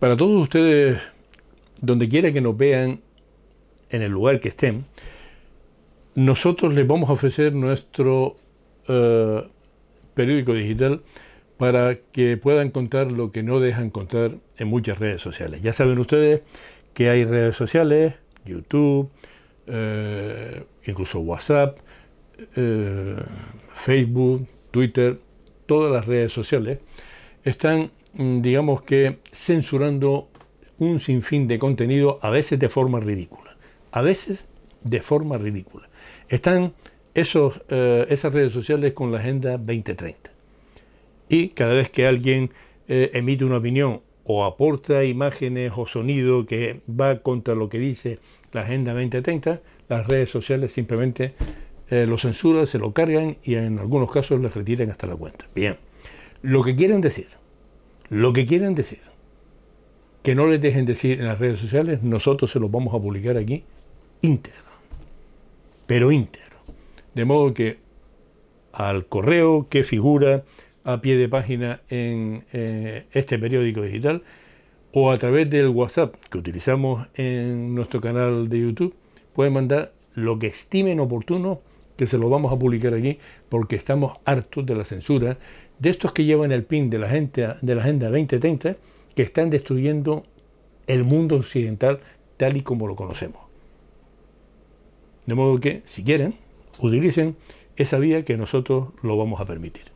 Para todos ustedes, donde quiera que nos vean, en el lugar que estén, nosotros les vamos a ofrecer nuestro eh, periódico digital para que puedan contar lo que no dejan contar en muchas redes sociales. Ya saben ustedes que hay redes sociales, YouTube, eh, incluso WhatsApp, eh, Facebook, Twitter, todas las redes sociales están Mm, digamos que, censurando un sinfín de contenido, a veces de forma ridícula, a veces de forma ridícula. Están esos, eh, esas redes sociales con la Agenda 2030. Y cada vez que alguien eh, emite una opinión o aporta imágenes o sonido que va contra lo que dice la Agenda 2030, las redes sociales simplemente eh, lo censuran, se lo cargan y en algunos casos les retiran hasta la cuenta. Bien, lo que quieren decir lo que quieren decir. Que no les dejen decir en las redes sociales, nosotros se los vamos a publicar aquí íntegro, pero íntegro. De modo que al correo que figura a pie de página en eh, este periódico digital o a través del WhatsApp que utilizamos en nuestro canal de YouTube, pueden mandar lo que estimen oportuno que se lo vamos a publicar aquí porque estamos hartos de la censura de estos que llevan el pin de la, gente, de la Agenda 2030 que están destruyendo el mundo occidental tal y como lo conocemos. De modo que, si quieren, utilicen esa vía que nosotros lo vamos a permitir.